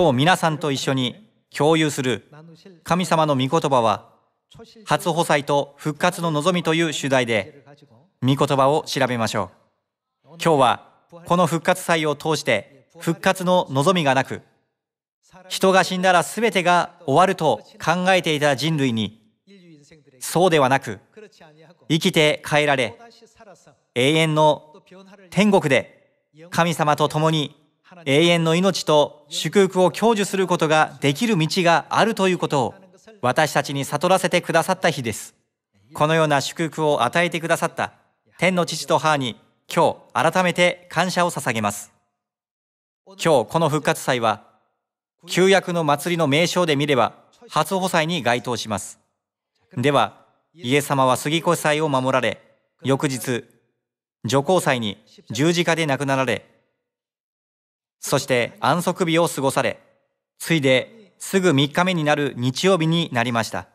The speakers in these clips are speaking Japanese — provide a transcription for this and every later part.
今日皆さんと一緒に共有する神様の御言葉は初補祭と復活の望みという主題で御言葉を調べましょう今日はこの復活祭を通して復活の望みがなく人が死んだら全てが終わると考えていた人類にそうではなく生きて帰られ永遠の天国で神様と共に永遠の命と祝福を享受することができる道があるということを私たちに悟らせてくださった日です。このような祝福を与えてくださった天の父と母に今日改めて感謝を捧げます。今日この復活祭は旧約の祭りの名称で見れば初補祭に該当します。では、イエス様は杉越祭を守られ、翌日、女皇祭に十字架で亡くなられ、そして安息日を過ごされ、ついですぐ3日目になる日曜日になりました。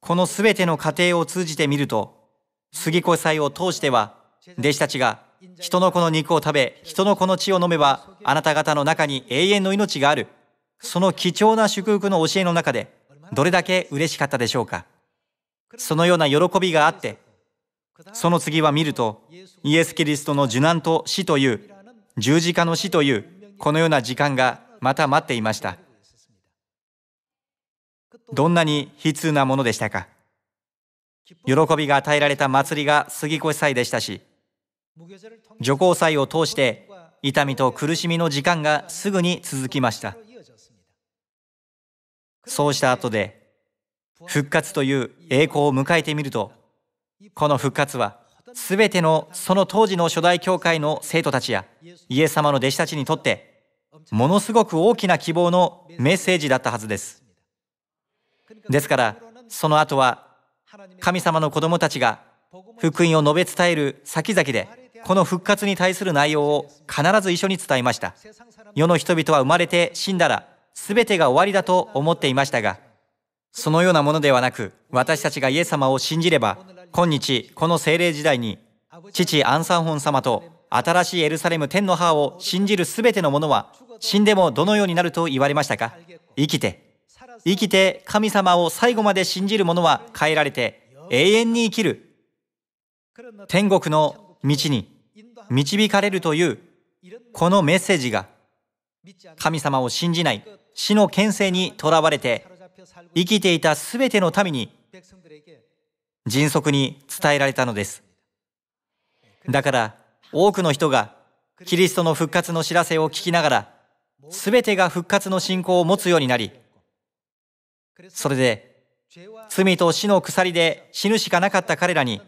このすべての過程を通じてみると、杉越祭を通しては、弟子たちが人の子の肉を食べ、人の子の血を飲めば、あなた方の中に永遠の命がある。その貴重な祝福の教えの中で、どれだけ嬉しかったでしょうか。そのような喜びがあって、その次は見ると、イエス・キリストの受難と死という十字架の死というこのような時間がまた待っていましたどんなに悲痛なものでしたか喜びが与えられた祭りが杉越祭でしたし女皇祭を通して痛みと苦しみの時間がすぐに続きましたそうした後で復活という栄光を迎えてみるとこの復活はすべてのその当時の初代教会の生徒たちやイエス様の弟子たちにとってものすごく大きな希望のメッセージだったはずですですからその後は神様の子供たちが福音を述べ伝える先々でこの復活に対する内容を必ず一緒に伝えました世の人々は生まれて死んだら全てが終わりだと思っていましたがそのようなものではなく私たちがイエス様を信じれば今日、この聖霊時代に、父アンサンホン様と新しいエルサレム天の母を信じるすべての者は、死んでもどのようになると言われましたか生きて、生きて神様を最後まで信じる者は変えられて、永遠に生きる。天国の道に導かれるという、このメッセージが、神様を信じない、死の牽制にとらわれて、生きていたすべての民に迅速に伝えられたのですだから多くの人がキリストの復活の知らせを聞きながら全てが復活の信仰を持つようになりそれで罪と死の鎖で死ぬしかなかった彼らに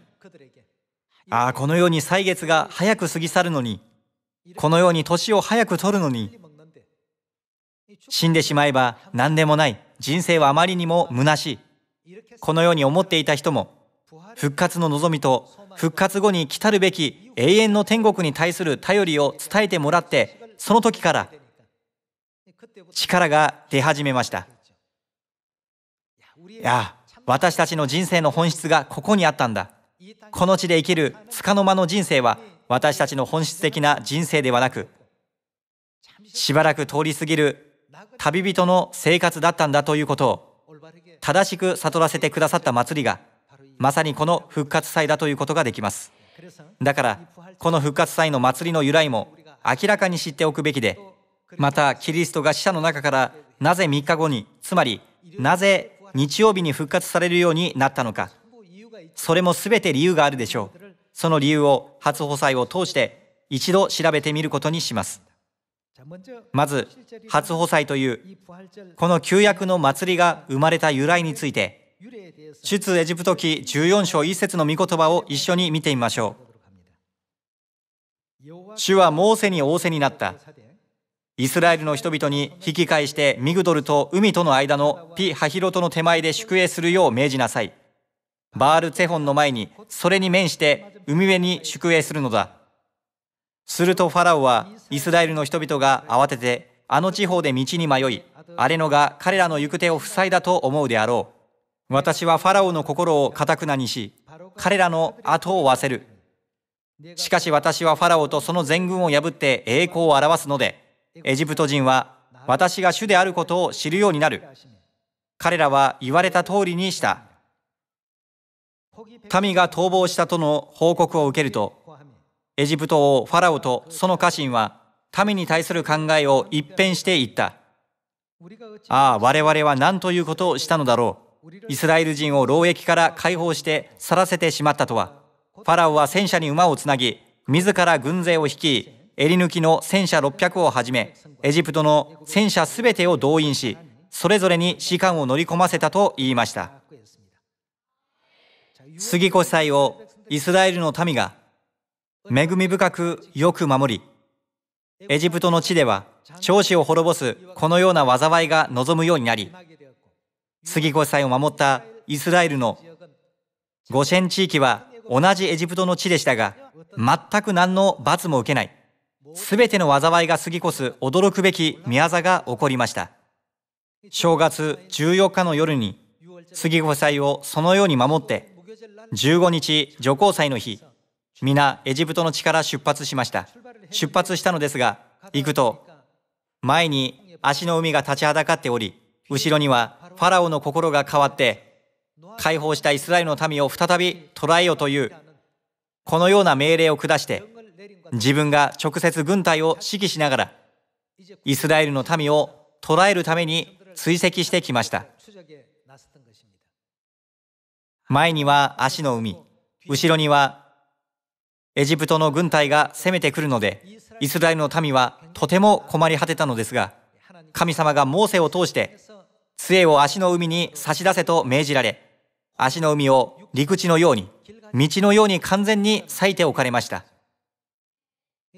ああこのように歳月が早く過ぎ去るのにこのように年を早く取るのに死んでしまえば何でもない人生はあまりにも虚しいこのように思っていた人も復活の望みと復活後に来たるべき永遠の天国に対する頼りを伝えてもらってその時から力が出始めましたいや私たちの人生の本質がここにあったんだこの地で生きるつかの間の人生は私たちの本質的な人生ではなくしばらく通り過ぎる旅人の生活だったんだということを正しく悟らせてくださった祭りがまさにこの復活祭だということができますだからこの復活祭の祭りの由来も明らかに知っておくべきでまたキリストが死者の中からなぜ3日後につまりなぜ日曜日に復活されるようになったのかそれも全て理由があるでしょうその理由を初補祭を通して一度調べてみることにしますまず初補祭というこの旧約の祭りが生まれた由来について出エジプト記14章1節の御言葉を一緒に見てみましょう主はモーセに仰せになったイスラエルの人々に引き返してミグドルと海との間のピ・ハヒロトの手前で宿営するよう命じなさいバール・ツェホンの前にそれに面して海辺に宿営するのだするとファラオはイスラエルの人々が慌ててあの地方で道に迷いあれのが彼らの行く手を塞いだと思うであろう私はファラオの心をかたくなにし彼らの後を追わせるしかし私はファラオとその全軍を破って栄光を表すのでエジプト人は私が主であることを知るようになる彼らは言われた通りにした民が逃亡したとの報告を受けるとエジプト王ファラオとその家臣は民に対する考えを一変していったああ我々は何ということをしたのだろうイスラエル人を労役から解放して去らせてしまったとはファラオは戦車に馬をつなぎ自ら軍勢を率い襟抜きの戦車600をはじめエジプトの戦車すべてを動員しそれぞれに士官を乗り込ませたと言いました杉越祭をイスラエルの民が恵み深くよく守りエジプトの地では長子を滅ぼすこのような災いが望むようになり杉越祭を守ったイスラエルのゴシェン地域は同じエジプトの地でしたが、全く何の罰も受けない。すべての災いが過ぎ越す驚くべき宮座が起こりました。正月14日の夜に、杉越祭をそのように守って、15日除光祭の日、皆エジプトの地から出発しました。出発したのですが、行くと、前に足の海が立ちはだかっており、後ろにはファラオの心が変わって解放したイスラエルの民を再び捕らえよというこのような命令を下して自分が直接軍隊を指揮しながらイスラエルの民を捕らえるために追跡してきました前には足の海後ろにはエジプトの軍隊が攻めてくるのでイスラエルの民はとても困り果てたのですが神様がモーセを通して杖を足の海に差し出せと命じられ、足の海を陸地のように、道のように完全に裂いておかれました。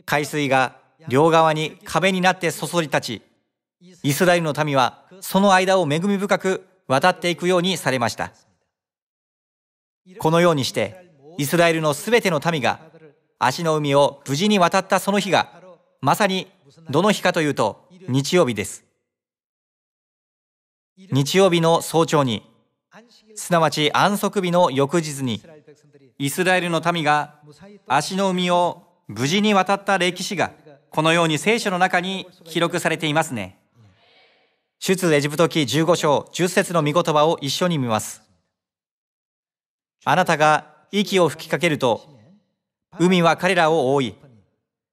海水が両側に壁になってそそり立ち、イスラエルの民はその間を恵み深く渡っていくようにされました。このようにして、イスラエルのすべての民が足の海を無事に渡ったその日が、まさにどの日かというと日曜日です。日曜日の早朝にすなわち安息日の翌日にイスラエルの民が足の海を無事に渡った歴史がこのように聖書の中に記録されていますね。出エジプト記15章10節の御言葉を一緒に見ます。あなたが息を吹きかけると海は彼らを覆い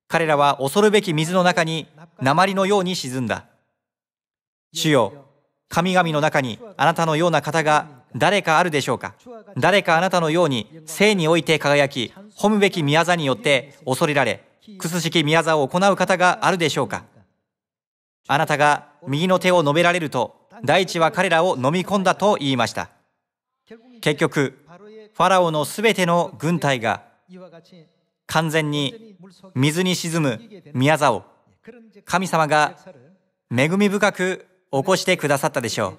彼らは恐るべき水の中に鉛のように沈んだ。主よ神々の中にあなたのような方が誰かあるでしょうか誰かあなたのように生において輝き褒むべき宮座によって恐れられすしき宮座を行う方があるでしょうかあなたが右の手を述べられると大地は彼らを飲み込んだと言いました結局ファラオのすべての軍隊が完全に水に沈む宮座を神様が恵み深く起こしてくださったでしょ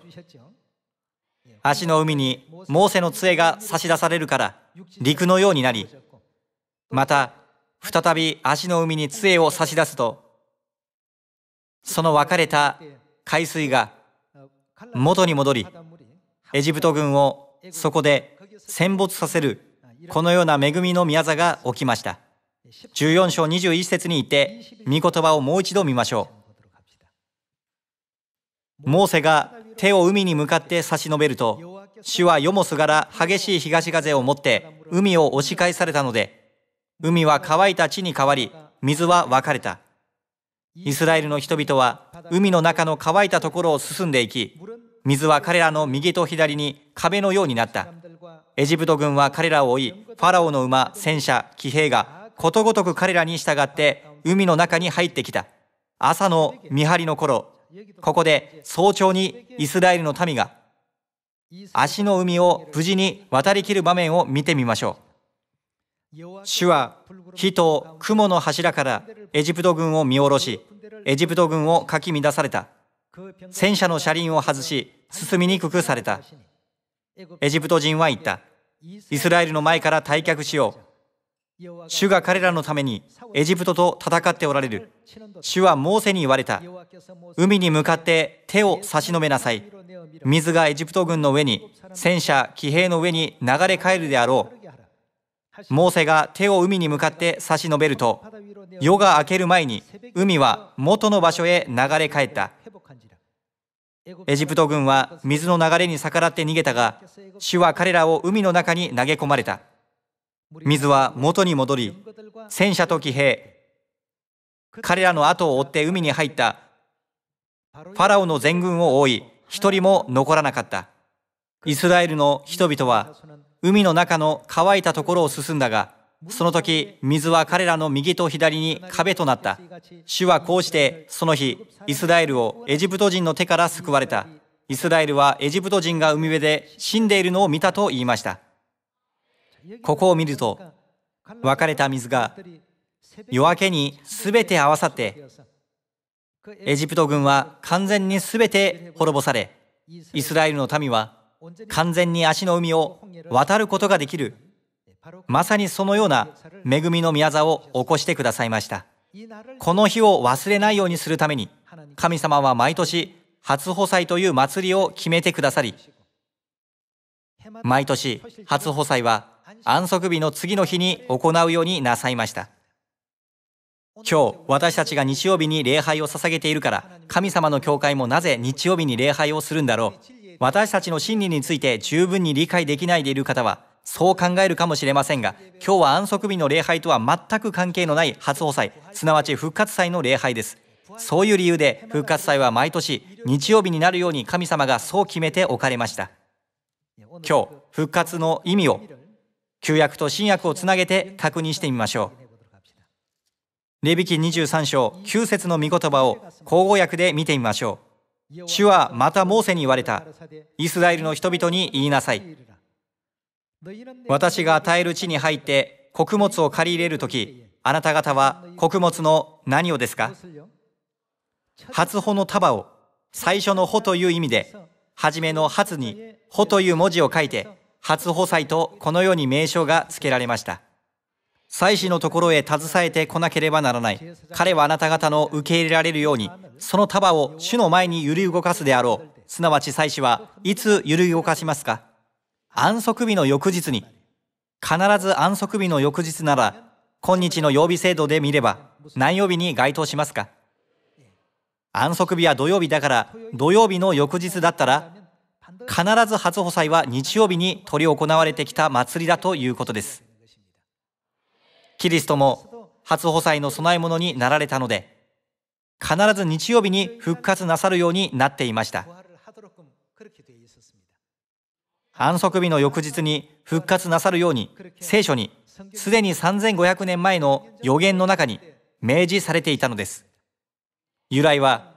う足の海にモーセの杖が差し出されるから陸のようになりまた再び足の海に杖を差し出すとその分かれた海水が元に戻りエジプト軍をそこで戦没させるこのような恵みの宮座が起きました14章21節に行って御言葉をもう一度見ましょうモーセが手を海に向かって差し伸べると主はよもすがら激しい東風を持って海を押し返されたので海は乾いた地に変わり水は分かれたイスラエルの人々は海の中の乾いたところを進んでいき水は彼らの右と左に壁のようになったエジプト軍は彼らを追いファラオの馬戦車騎兵がことごとく彼らに従って海の中に入ってきた朝の見張りの頃ここで早朝にイスラエルの民が足の海を無事に渡りきる場面を見てみましょう。主は火と雲の柱からエジプト軍を見下ろし、エジプト軍をかき乱された。戦車の車輪を外し、進みにくくされた。エジプト人は言った。イスラエルの前から退却しよう。主が彼らのためにエジプトと戦っておられる。主はモーセに言われた。海に向かって手を差し伸べなさい。水がエジプト軍の上に、戦車、騎兵の上に流れ帰るであろう。モーセが手を海に向かって差し伸べると、夜が明ける前に海は元の場所へ流れ帰った。エジプト軍は水の流れに逆らって逃げたが、主は彼らを海の中に投げ込まれた。水は元に戻り戦車と騎兵彼らの後を追って海に入ったファラオの全軍を覆い一人も残らなかったイスラエルの人々は海の中の乾いたところを進んだがその時水は彼らの右と左に壁となった主はこうしてその日イスラエルをエジプト人の手から救われたイスラエルはエジプト人が海辺で死んでいるのを見たと言いましたここを見ると分かれた水が夜明けに全て合わさってエジプト軍は完全に全て滅ぼされイスラエルの民は完全に足の海を渡ることができるまさにそのような恵みの宮座を起こしてくださいましたこの日を忘れないようにするために神様は毎年初穂祭という祭りを決めてくださり毎年初穂祭は安息日の次の日に行うようになさいました今日私たちが日曜日に礼拝を捧げているから神様の教会もなぜ日曜日に礼拝をするんだろう私たちの真理について十分に理解できないでいる方はそう考えるかもしれませんが今日は安息日の礼拝とは全く関係のない初歩祭すなわち復活祭の礼拝ですそういう理由で復活祭は毎年日曜日になるように神様がそう決めておかれました今日復活の意味を旧約と新約をつなげて確認してみましょう。レビキ23章9節の御言葉を口語訳で見てみましょう。主はまたモーセに言われた。イスラエルの人々に言いなさい。私が与える地に入って穀物を借り入れる時、あなた方は穀物の何をですか初穂の束を最初の穂という意味で、初めの初に穂という文字を書いて、初補祭とこのように名称が付けられました。祭司のところへ携えてこなければならない。彼はあなた方の受け入れられるように、その束を主の前に揺り動かすであろう。すなわち祭司はいつ揺り動かしますか安息日の翌日に。必ず安息日の翌日なら、今日の曜日制度で見れば、何曜日に該当しますか安息日は土曜日だから、土曜日の翌日だったら、必ず初補祭は日曜日に執り行われてきた祭りだということですキリストも初補祭の供え物になられたので必ず日曜日に復活なさるようになっていました安息日の翌日に復活なさるように聖書にすでに3500年前の予言の中に明示されていたのです由来は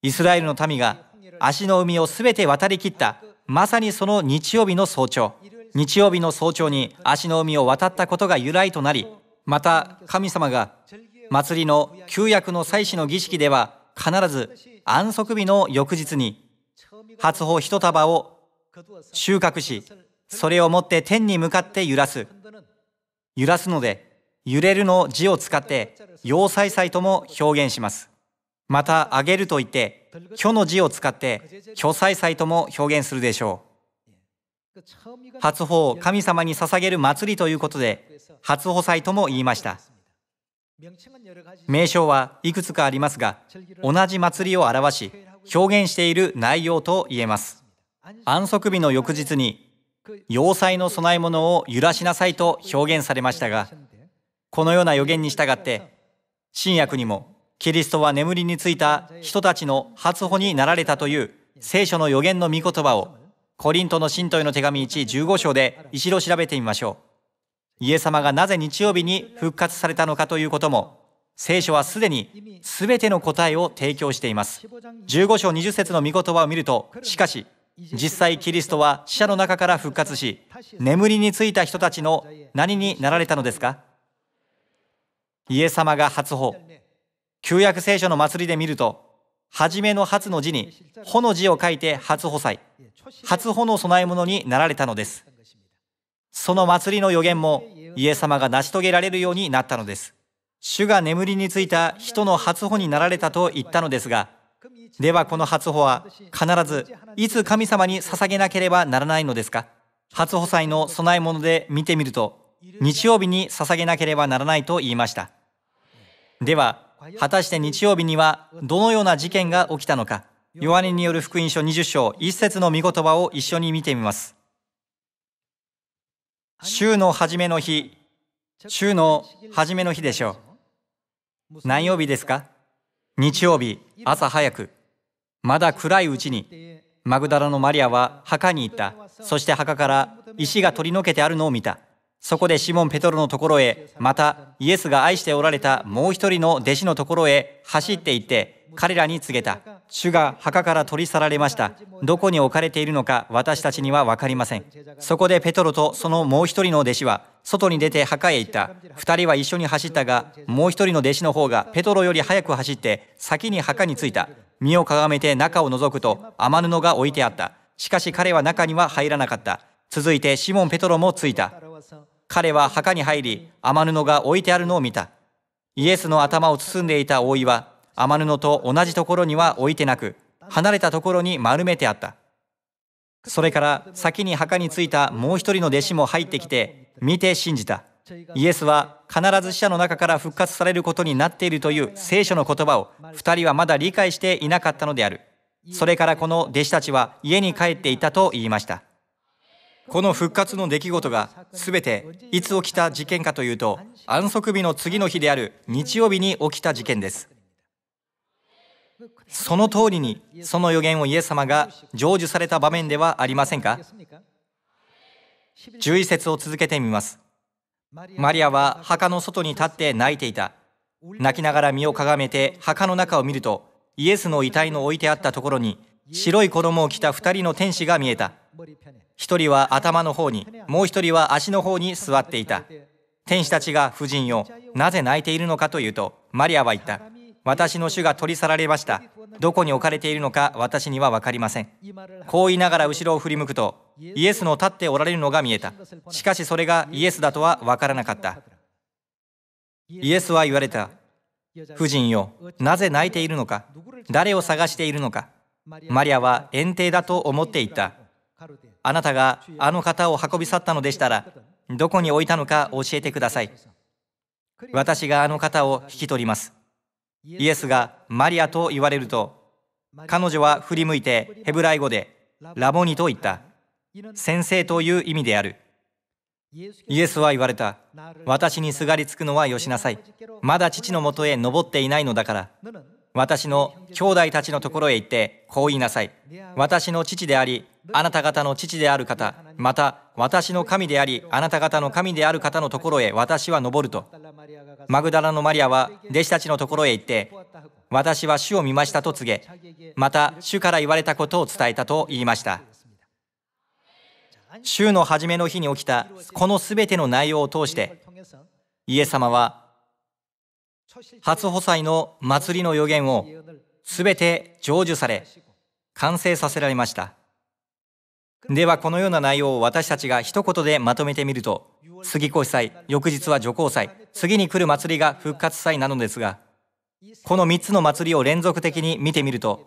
イスラエルの民が足の海を全て渡りきったまさにその日曜日の早朝日曜日の早朝に足の海を渡ったことが由来となりまた神様が祭りの旧約の祭祀の儀式では必ず安息日の翌日に初穂一束を収穫しそれを持って天に向かって揺らす揺らすので揺れるの字を使って要塞祭とも表現しますまた上げると言って虚の字を使って虚祭祭とも表現するでしょう初穂を神様に捧げる祭りということで初穂祭とも言いました名称はいくつかありますが同じ祭りを表し表現している内容と言えます安息日の翌日に要塞の供え物を揺らしなさいと表現されましたがこのような予言に従って新約にもキリストは眠りについた人たちの初歩になられたという聖書の予言の御言葉をコリントの信徒への手紙115章で一度調べてみましょうイエス様がなぜ日曜日に復活されたのかということも聖書はすでに全ての答えを提供しています15章20節の御言葉を見るとしかし実際キリストは死者の中から復活し眠りについた人たちの何になられたのですかイエス様が初歩旧約聖書の祭りで見ると、初めの初の字に、ほの字を書いて初補祭、初穂の供え物になられたのです。その祭りの予言も、イエス様が成し遂げられるようになったのです。主が眠りについた人の初穂になられたと言ったのですが、ではこの初穂は必ずいつ神様に捧げなければならないのですか初穂祭の供え物で見てみると、日曜日に捧げなければならないと言いました。では、果たして日曜日にはどのような事件が起きたのかヨハネによる福音書20章1節の御言葉を一緒に見てみます週の初めの日週の初めの日でしょう何曜日ですか日曜日朝早くまだ暗いうちにマグダラのマリアは墓に行ったそして墓から石が取り除けてあるのを見たそこでシモン・ペトロのところへ、またイエスが愛しておられたもう一人の弟子のところへ走って行って、彼らに告げた。主が墓から取り去られました。どこに置かれているのか私たちには分かりません。そこでペトロとそのもう一人の弟子は、外に出て墓へ行った。二人は一緒に走ったが、もう一人の弟子の方がペトロより早く走って、先に墓に着いた。身をかがめて中を覗くと、雨布が置いてあった。しかし彼は中には入らなかった。続いてシモン・ペトロも着いた。彼は墓に入り天布が置いてあるのを見たイエスの頭を包んでいた覆いは天布と同じところには置いてなく離れたところに丸めてあったそれから先に墓に着いたもう一人の弟子も入ってきて見て信じたイエスは必ず死者の中から復活されることになっているという聖書の言葉を2人はまだ理解していなかったのであるそれからこの弟子たちは家に帰っていたと言いましたこの復活の出来事が全ていつ起きた事件かというと安息日の次の日である日曜日に起きた事件ですその通りにその予言をイエス様が成就された場面ではありませんか注意節を続けてみますマリアは墓の外に立って泣いていた泣きながら身をかがめて墓の中を見るとイエスの遺体の置いてあったところに白い衣を着た2人の天使が見えた一人は頭の方にもう一人は足の方に座っていた天使たちが夫人よなぜ泣いているのかというとマリアは言った私の主が取り去られましたどこに置かれているのか私には分かりませんこう言いながら後ろを振り向くとイエスの立っておられるのが見えたしかしそれがイエスだとは分からなかったイエスは言われた夫人よなぜ泣いているのか誰を探しているのかマリアは園庭だと思っていたあなたがあの方を運び去ったのでしたら、どこに置いたのか教えてください。私があの方を引き取ります。イエスがマリアと言われると、彼女は振り向いてヘブライ語でラボニと言った。先生という意味である。イエスは言われた。私にすがりつくのはよしなさい。まだ父のもとへ登っていないのだから。私の兄弟たちのところへ行ってこう言いなさい。私の父であり、あなた方の父である方、また私の神であり、あなた方の神である方のところへ私は登ると。マグダラのマリアは弟子たちのところへ行って、私は主を見ましたと告げ、また主から言われたことを伝えたと言いました。週の初めの日に起きたこのすべての内容を通してイエス様は初補祭の祭りの予言をすべて成就され完成させられましたではこのような内容を私たちが一言でまとめてみると杉越祭翌日は女皇祭次に来る祭りが復活祭なのですがこの3つの祭りを連続的に見てみると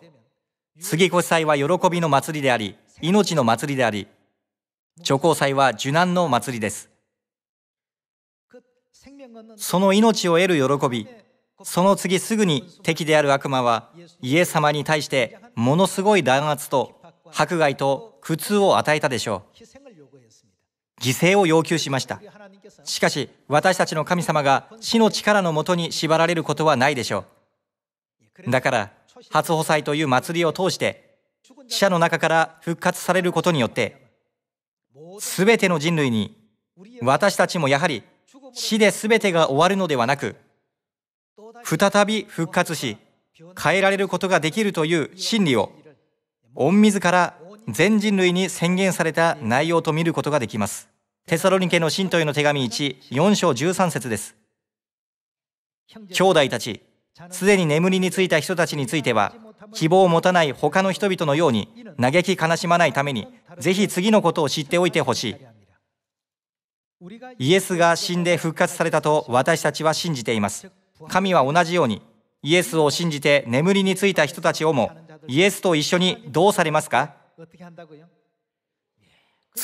杉越祭は喜びの祭りであり命の祭りであり女皇祭は受難の祭りですその命を得る喜びその次すぐに敵である悪魔はイエス様に対してものすごい弾圧と迫害と苦痛を与えたでしょう犠牲を要求しましたしかし私たちの神様が死の力のもとに縛られることはないでしょうだから初補祭という祭りを通して死者の中から復活されることによって全ての人類に私たちもやはり死で全てが終わるのではなく再び復活し変えられることができるという真理を御自ら全人類に宣言された内容と見ることができます。テサロニケの信徒への手紙1、4章13節です。兄弟たち、すでに眠りについた人たちについては、希望を持たない他の人々のように嘆き悲しまないために、ぜひ次のことを知っておいてほしい。イエスが死んで復活されたと私たちは信じています。神は同じように、イエスを信じて眠りについた人たちをもイエスと一緒にどうされますか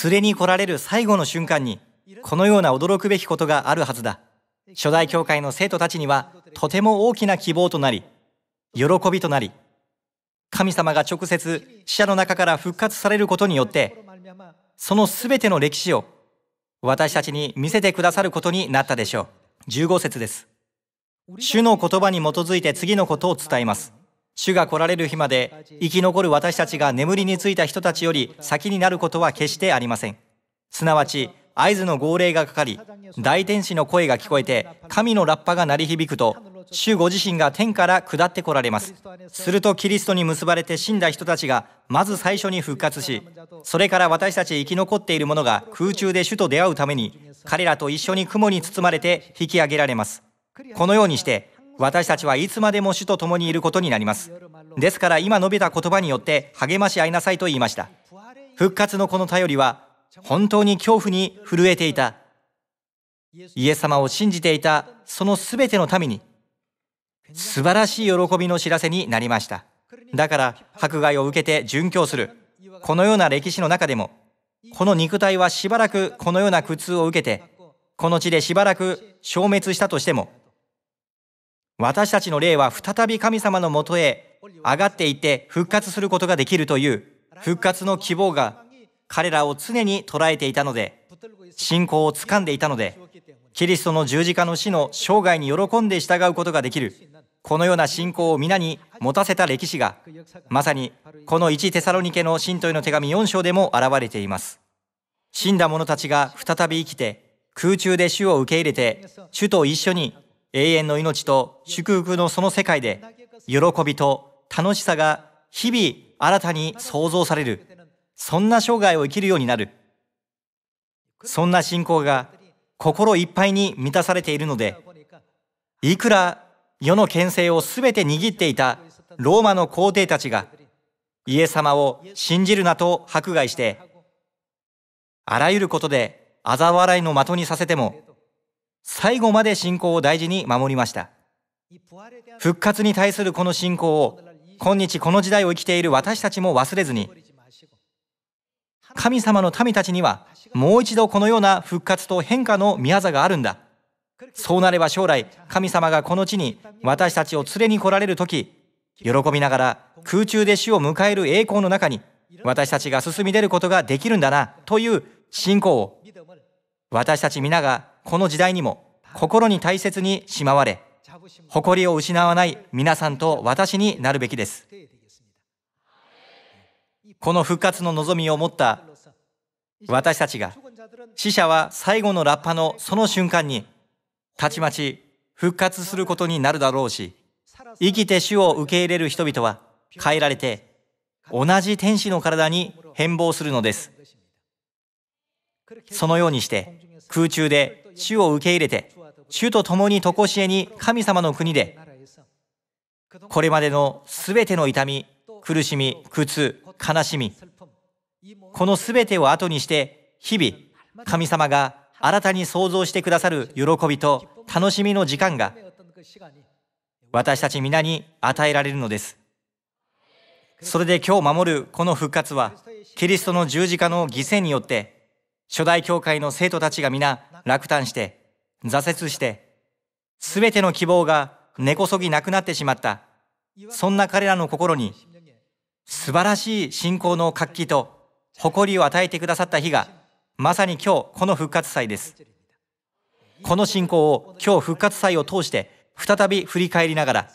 連れに来られる最後の瞬間にこのような驚くべきことがあるはずだ初代教会の生徒たちにはとても大きな希望となり喜びとなり神様が直接死者の中から復活されることによってその全ての歴史を私たちに見せてくださることになったでしょう15節です主の言葉に基づいて次のことを伝えます主が来られる日まで生き残る私たちが眠りについた人たちより先になることは決してありませんすなわち合図の号令がかかり大天使の声が聞こえて神のラッパが鳴り響くと主ご自身が天から下ってこられますするとキリストに結ばれて死んだ人たちがまず最初に復活しそれから私たち生き残っている者が空中で主と出会うために彼らと一緒に雲に包まれて引き上げられますこのようにして私たちはいつまでも主と共にいることになりますですから今述べた言葉によって励まし合いなさいと言いました復活のこの頼りは本当に恐怖に震えていたイエス様を信じていたその全ての民に素晴らしい喜びの知らせになりましただから迫害を受けて殉教するこのような歴史の中でもこの肉体はしばらくこのような苦痛を受けてこの地でしばらく消滅したとしても私たちの霊は再び神様のもとへ上がっていって復活することができるという復活の希望が彼らを常に捉えていたので信仰を掴んでいたのでキリストの十字架の死の生涯に喜んで従うことができるこのような信仰を皆に持たせた歴史がまさにこの1テサロニケの信徒への手紙4章でも現れています死んだ者たちが再び生きて空中で主を受け入れて主と一緒に永遠の命と祝福のその世界で喜びと楽しさが日々新たに創造されるそんな生涯を生きるようになるそんな信仰が心いっぱいに満たされているのでいくら世の権勢を全て握っていたローマの皇帝たちがイエス様を信じるなと迫害してあらゆることで嘲笑いの的にさせても最後まで信仰を大事に守りました復活に対するこの信仰を今日この時代を生きている私たちも忘れずに神様の民たちにはもう一度このような復活と変化の宮座があるんだそうなれば将来神様がこの地に私たちを連れに来られる時喜びながら空中で死を迎える栄光の中に私たちが進み出ることができるんだなという信仰を私たち皆がこの時代にも心に大切にしまわれ誇りを失わない皆さんと私になるべきですこの復活の望みを持った私たちが死者は最後のラッパのその瞬間にたちまち復活することになるだろうし生きて主を受け入れる人々は変えられて同じ天使の体に変貌するのですそのようにして空中で主を受け入れて、主と共に常しえに神様の国で、これまでのすべての痛み、苦しみ、苦痛、悲しみ、このすべてを後にして、日々、神様が新たに創造してくださる喜びと楽しみの時間が、私たち皆に与えられるのです。それで今日守るこの復活は、キリストの十字架の犠牲によって、初代教会の生徒たちが皆落胆して挫折して全ての希望が根こそぎなくなってしまったそんな彼らの心に素晴らしい信仰の活気と誇りを与えてくださった日がまさに今日この復活祭ですこの信仰を今日復活祭を通して再び振り返りながら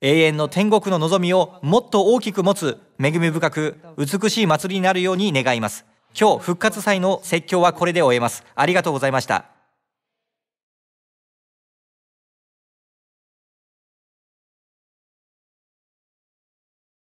永遠の天国の望みをもっと大きく持つ恵み深く美しい祭りになるように願います今日復活祭の説教はこれで終えますありがとうございました